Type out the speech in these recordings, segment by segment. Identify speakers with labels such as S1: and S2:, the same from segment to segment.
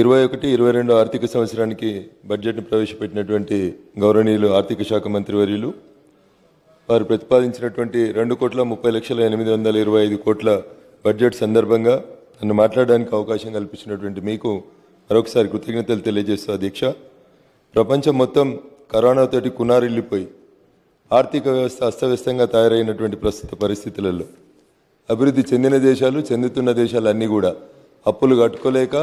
S1: ఇరవై ఒకటి ఇరవై రెండు ఆర్థిక సంవత్సరానికి బడ్జెట్ను ప్రవేశపెట్టినటువంటి గౌరవనీయులు ఆర్థిక శాఖ మంత్రివర్యులు వారు ప్రతిపాదించినటువంటి రెండు కోట్ల ముప్పై లక్షల ఎనిమిది వందల ఇరవై ఐదు కోట్ల బడ్జెట్ సందర్భంగా నన్ను మాట్లాడడానికి అవకాశం కల్పించినటువంటి మీకు మరొకసారి కృతజ్ఞతలు తెలియజేస్తూ అధ్యక్ష ప్రపంచం మొత్తం కరోనాతోటి కునారిల్లిపోయి ఆర్థిక వ్యవస్థ అస్తవ్యస్తంగా తయారైనటువంటి ప్రస్తుత పరిస్థితులలో అభివృద్ధి చెందిన దేశాలు చెందుతున్న దేశాలు అన్నీ కూడా అప్పులు కట్టుకోలేక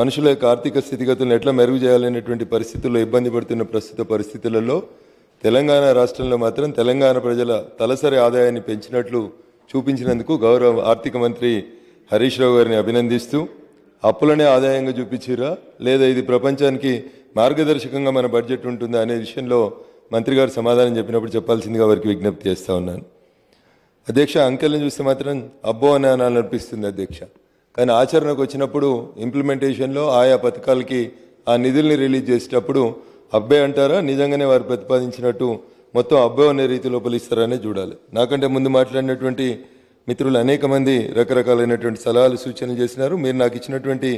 S1: మనుషుల యొక్క ఆర్థిక స్థితిగతులను ఎట్లా మెరుగు చేయాలనేటువంటి పరిస్థితుల్లో ఇబ్బంది పడుతున్న ప్రస్తుత పరిస్థితులలో తెలంగాణ రాష్ట్రంలో మాత్రం తెలంగాణ ప్రజల తలసరి ఆదాయాన్ని పెంచినట్లు చూపించినందుకు గౌరవ ఆర్థిక మంత్రి హరీష్ రావు గారిని అభినందిస్తూ అప్పులనే ఆదాయంగా చూపించిరా లేదా ఇది ప్రపంచానికి మార్గదర్శకంగా మన బడ్జెట్ ఉంటుందా అనే విషయంలో మంత్రి గారు సమాధానం చెప్పినప్పుడు చెప్పాల్సిందిగా వారికి విజ్ఞప్తి చేస్తూ ఉన్నాను అధ్యక్ష అంకెల్ని చూస్తే మాత్రం అబ్బో అని అనిపిస్తుంది అధ్యక్ష కానీ ఆచరణకు వచ్చినప్పుడు ఇంప్లిమెంటేషన్లో ఆయా పథకాలకి ఆ నిధుల్ని రిలీజ్ చేసేటప్పుడు అబ్బాయి అంటారా నిజంగానే వారు ప్రతిపాదించినట్టు మొత్తం అబ్బాయి అనే రీతి లోపల ఇస్తారనే చూడాలి నాకంటే ముందు మాట్లాడినటువంటి మిత్రులు అనేక మంది రకరకాలైనటువంటి సలహాలు సూచనలు చేసినారు మీరు నాకు ఇచ్చినటువంటి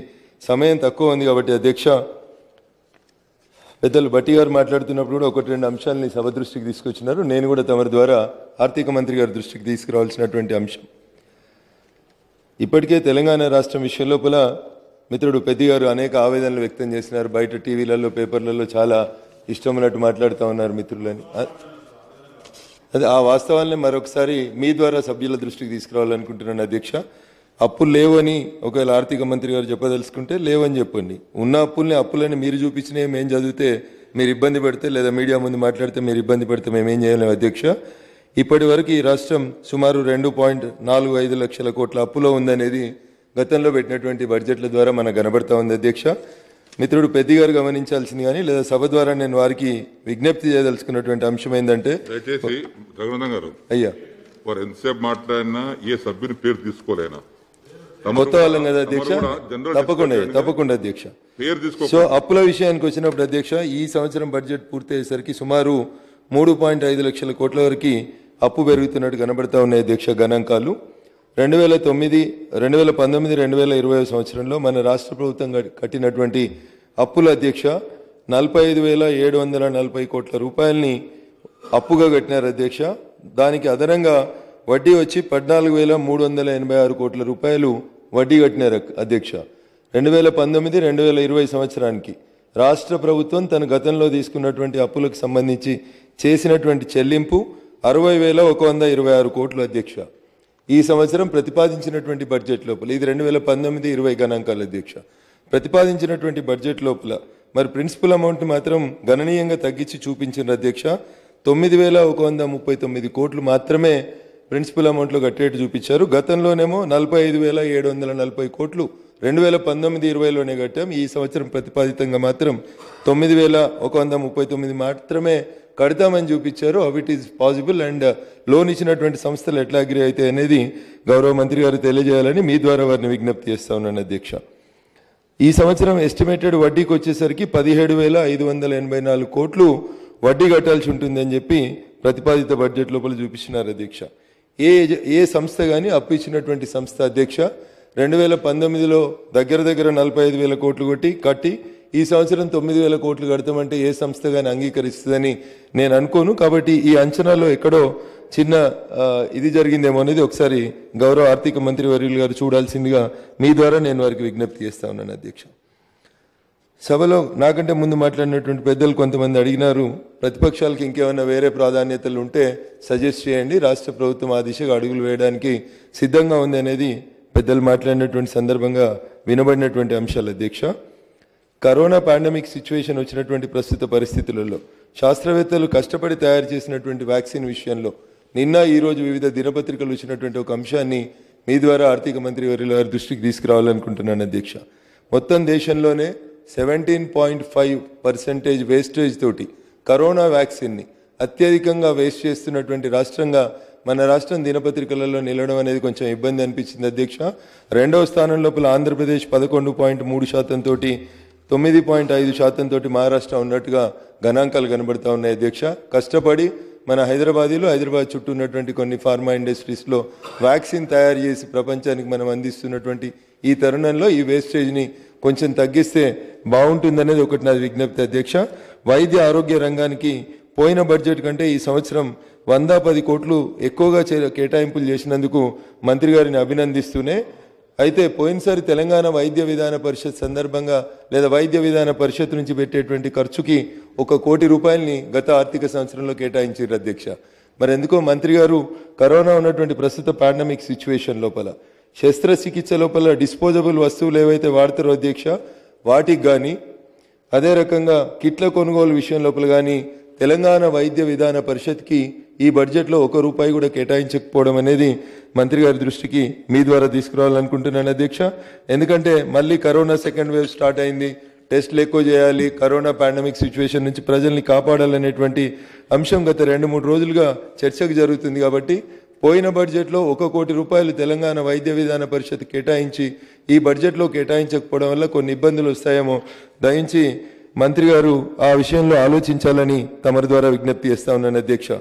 S1: సమయం తక్కువ ఉంది కాబట్టి అధ్యక్ష పెద్దలు బట్టి గారు మాట్లాడుతున్నప్పుడు కూడా ఒకటి రెండు అంశాలని సభ దృష్టికి తీసుకొచ్చినారు నేను కూడా తమరి ద్వారా ఆర్థిక మంత్రి గారి దృష్టికి తీసుకురావాల్సినటువంటి అంశం ఇప్పటికే తెలంగాణ రాష్ట్రం విషయం లోపల మిత్రుడు పెద్ద గారు అనేక ఆవేదనలు వ్యక్తం చేసినారు బయట టీవీలలో పేపర్లలో చాలా ఇష్టమైనట్టు మాట్లాడుతూ ఉన్నారు మిత్రులని అది ఆ వాస్తవాన్ని మరొకసారి మీ ద్వారా సభ్యుల దృష్టికి తీసుకురావాలనుకుంటున్నాను అధ్యక్ష అప్పులు లేవని ఒకవేళ ఆర్థిక మంత్రి గారు చెప్పదలుచుకుంటే లేవని చెప్పండి ఉన్న అప్పుల్ని అప్పులని మీరు చూపించినవి మేము చదివితే మీరు ఇబ్బంది పెడితే లేదా మీడియా ముందు మాట్లాడితే మీరు ఇబ్బంది పెడితే మేమేం చేయలేము అధ్యక్ష ఇప్పటి వరకు ఈ రాష్ట్రం సుమారు రెండు పాయింట్ నాలుగు ఐదు లక్షల కోట్ల అప్పులో ఉందనేది గతంలో పెట్టినటువంటి బడ్జెట్ల ద్వారా మనకు కనబడతా ఉంది అధ్యక్ష మిత్రుడు పెద్ద గారు గమనించాల్సింది కానీ లేదా సభ ద్వారా నేను వారికి విజ్ఞప్తి చేయదలుచుకున్నటువంటి అంశం ఏంటంటే ఏ సభ్యుని పేరు
S2: తప్పకుండా తప్పకుండా
S1: అధ్యక్ష సో అప్పుల విషయానికి వచ్చినప్పుడు అధ్యక్ష ఈ సంవత్సరం బడ్జెట్ పూర్తయ్యేసరికి సుమారు మూడు పాయింట్ ఐదు లక్షల కోట్ల వరకు అప్పు పెరుగుతున్నట్టు కనబడతా ఉన్నాయి దీక్ష గణాంకాలు రెండు వేల తొమ్మిది రెండు వేల పంతొమ్మిది రెండు వేల ఇరవై సంవత్సరంలో మన రాష్ట్ర ప్రభుత్వం కట్టినటువంటి అప్పుల అధ్యక్ష నలభై ఐదు వేల ఏడు వందల నలభై కోట్ల రూపాయలని అప్పుగా కట్టినారు అధ్యక్ష దానికి అదనంగా వడ్డీ వచ్చి పద్నాలుగు వేల మూడు వందల ఎనభై ఆరు కోట్ల రూపాయలు వడ్డీ కట్టినారు అధ్యక్ష రెండు వేల పంతొమ్మిది రెండు వేల ఇరవై సంవత్సరానికి రాష్ట్ర ప్రభుత్వం తన గతంలో తీసుకున్నటువంటి అప్పులకు సంబంధించి చేసినటువంటి చెల్లింపు అరవై వేల ఒక వంద ఇరవై ఆరు కోట్లు అధ్యక్ష ఈ సంవత్సరం ప్రతిపాదించినటువంటి బడ్జెట్ లోపల ఇది రెండు వేల పంతొమ్మిది ఇరవై గణాంకాల అధ్యక్ష ప్రతిపాదించినటువంటి బడ్జెట్ లోపల మరి ప్రిన్సిపల్ అమౌంట్ మాత్రం గణనీయంగా తగ్గించి చూపించిన అధ్యక్ష తొమ్మిది వేల ఒక వంద ముప్పై తొమ్మిది కోట్లు మాత్రమే ప్రిన్సిపల్ అమౌంట్లో కట్టేట్టు చూపించారు గతంలోనేమో నలభై ఐదు వేల ఏడు వందల నలభై కోట్లు రెండు వేల పంతొమ్మిది ఇరవైలోనే కట్టాం ఈ సంవత్సరం ప్రతిపాదితంగా మాత్రం తొమ్మిది వేల ఒక వంద ముప్పై తొమ్మిది మాత్రమే కడతామని చూపించారు అవి it is possible and loan ఇచ్చినటువంటి సంస్థలు ఎట్లా అగ్రి అయితే అనేది గౌరవ మంత్రి గారు తెలియజేయాలని మీ ద్వారా వారిని విజ్ఞప్తి చేస్తా ఉన్నాను అధ్యక్ష ఈ సంవత్సరం ఎస్టిమేటెడ్ వడ్డీకి వచ్చేసరికి పదిహేడు వేల ఐదు వందల ఎనభై నాలుగు కోట్లు వడ్డీ కట్టాల్సి ఉంటుందని చెప్పి ప్రతిపాదిత బడ్జెట్ లోపల చూపిస్తున్నారు అధ్యక్ష ఏ ఏ సంస్థ కానీ అప్పు ఇచ్చినటువంటి సంస్థ అధ్యక్ష రెండు వేల పంతొమ్మిదిలో దగ్గర దగ్గర నలభై ఐదు వేల కోట్లు కొట్టి కట్టి ఈ సంవత్సరం తొమ్మిది వేల కోట్లు కడతామంటే ఏ సంస్థ కానీ అంగీకరిస్తుందని నేను అనుకోను కాబట్టి ఈ అంచనాలో ఎక్కడో చిన్న ఇది జరిగిందేమో అనేది ఒకసారి గౌరవ ఆర్థిక మంత్రి వర్యులు గారు చూడాల్సిందిగా మీ ద్వారా నేను వారికి విజ్ఞప్తి చేస్తా ఉన్నాను అధ్యక్ష సభలో నాకంటే ముందు మాట్లాడినటువంటి పెద్దలు కొంతమంది అడిగినారు ప్రతిపక్షాలకు ఇంకేమైనా వేరే ప్రాధాన్యతలు ఉంటే సజెస్ట్ చేయండి రాష్ట్ర ప్రభుత్వం ఆ దిశగా అడుగులు వేయడానికి సిద్ధంగా ఉంది అనేది పెద్దలు మాట్లాడినటువంటి సందర్భంగా వినబడినటువంటి అంశాలు అధ్యక్ష కరోనా పాండమిక్ సిచ్యువేషన్ వచ్చినటువంటి ప్రస్తుత పరిస్థితులలో శాస్త్రవేత్తలు కష్టపడి తయారు చేసినటువంటి వ్యాక్సిన్ విషయంలో నిన్న ఈరోజు వివిధ దినపత్రికలు వచ్చినటువంటి ఒక అంశాన్ని మీ ద్వారా ఆర్థిక మంత్రి వర్యుల వారి దృష్టికి తీసుకురావాలనుకుంటున్నాను అధ్యక్ష మొత్తం దేశంలోనే seventeen point five percentage wastage తోటి కరోనా వ్యాక్సిన్ని అత్యధికంగా వేస్ట్ చేస్తున్నటువంటి రాష్ట్రంగా మన రాష్ట్రం దినపత్రికలలో నిలవడం అనేది కొంచెం ఇబ్బంది అనిపించింది అధ్యక్ష రెండవ స్థానం లోపల ఆంధ్రప్రదేశ్ పదకొండు పాయింట్ మూడు శాతం తోటి తొమ్మిది పాయింట్ ఐదు శాతంతో మహారాష్ట్ర ఉన్నట్టుగా గణాంకాలు కనబడతా ఉన్నాయి అధ్యక్ష కష్టపడి మన హైదరాబాదీలో హైదరాబాద్ చుట్టూ ఉన్నటువంటి కొన్ని ఫార్మా ఇండస్ట్రీస్లో వ్యాక్సిన్ తయారు చేసి ప్రపంచానికి మనం అందిస్తున్నటువంటి ఈ తరుణంలో ఈ వేస్టేజ్ని కొంచెం తగ్గిస్తే బాగుంటుందనేది ఒకటి నా విజ్ఞప్తి అధ్యక్ష వైద్య ఆరోగ్య రంగానికి పోయిన బడ్జెట్ కంటే ఈ సంవత్సరం వంద పది కోట్లు ఎక్కువగా కేటాయింపులు చేసినందుకు మంత్రి గారిని అభినందిస్తూనే అయితే పోయినసారి తెలంగాణ వైద్య విధాన పరిషత్ సందర్భంగా లేదా వైద్య విధాన పరిషత్ నుంచి పెట్టేటువంటి ఖర్చుకి ఒక కోటి రూపాయలని గత ఆర్థిక సంవత్సరంలో కేటాయించారు అధ్యక్ష మరి ఎందుకో మంత్రి గారు కరోనా ఉన్నటువంటి ప్రస్తుత పాండమిక్ సిచ్యువేషన్ లోపల శస్త్రచికిత్స లోపల డిస్పోజబుల్ వస్తువులు ఏవైతే వాడతారో అధ్యక్ష వాటికి కానీ అదే రకంగా కిట్ల కొనుగోలు విషయం లోపల కానీ తెలంగాణ వైద్య విధాన పరిషత్కి ఈ బడ్జెట్లో ఒక రూపాయి కూడా కేటాయించకపోవడం అనేది మంత్రి గారి దృష్టికి మీ ద్వారా తీసుకురావాలనుకుంటున్నాను అధ్యక్ష ఎందుకంటే మళ్ళీ కరోనా సెకండ్ వేవ్ స్టార్ట్ అయింది టెస్ట్లు ఎక్కువ చేయాలి కరోనా పాండమిక్ సిచ్యువేషన్ నుంచి ప్రజల్ని కాపాడాలనేటువంటి అంశం గత రెండు మూడు రోజులుగా చర్చకు జరుగుతుంది కాబట్టి పోయిన బడ్జెట్లో ఒక కోటి రూపాయలు తెలంగాణ వైద్య విధాన పరిషత్ కేటాయించి ఈ బడ్జెట్లో కేటాయించకపోవడం వల్ల కొన్ని ఇబ్బందులు వస్తాయేమో దయించి మంత్రి గారు ఆ విషయంలో ఆలోచించాలని తమరి ద్వారా విజ్ఞప్తి చేస్తా ఉన్నాను అధ్యక్ష